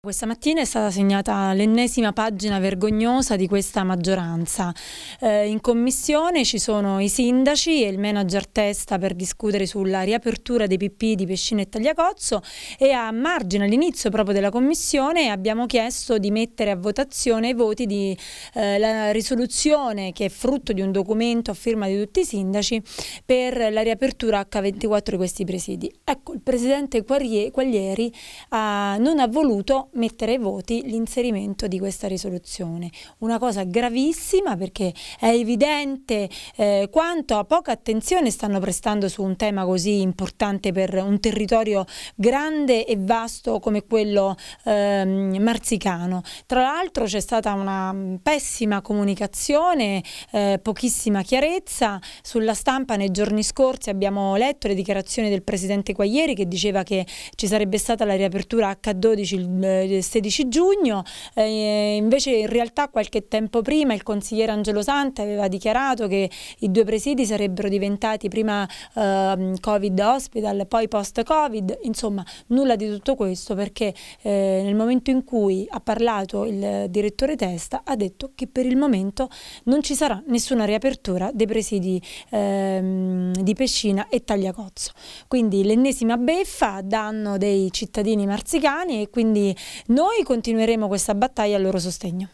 Questa mattina è stata segnata l'ennesima pagina vergognosa di questa maggioranza. Eh, in commissione ci sono i sindaci e il manager testa per discutere sulla riapertura dei PP di Pescino e Tagliacozzo e a margine all'inizio proprio della commissione abbiamo chiesto di mettere a votazione i voti di eh, la risoluzione che è frutto di un documento a firma di tutti i sindaci per la riapertura H24 di questi presidi. Ecco, il presidente Quaglieri ha, non ha voluto mettere ai voti l'inserimento di questa risoluzione. Una cosa gravissima perché è evidente eh, quanto a poca attenzione stanno prestando su un tema così importante per un territorio grande e vasto come quello ehm, marzicano. Tra l'altro c'è stata una pessima comunicazione, eh, pochissima chiarezza. Sulla stampa nei giorni scorsi abbiamo letto le dichiarazioni del presidente Quaglieri che diceva che ci sarebbe stata la riapertura H12 il eh, eh, 16 giugno, eh, invece in realtà qualche tempo prima il consigliere Angelo Sante aveva dichiarato che i due presidi sarebbero diventati prima eh, Covid Hospital, poi post-Covid, insomma nulla di tutto questo perché eh, nel momento in cui ha parlato il direttore Testa ha detto che per il momento non ci sarà nessuna riapertura dei presidi ehm, di Pescina e Tagliacozzo. Quindi l'ennesima beffa a danno dei cittadini marzicani e quindi noi continueremo questa battaglia al loro sostegno.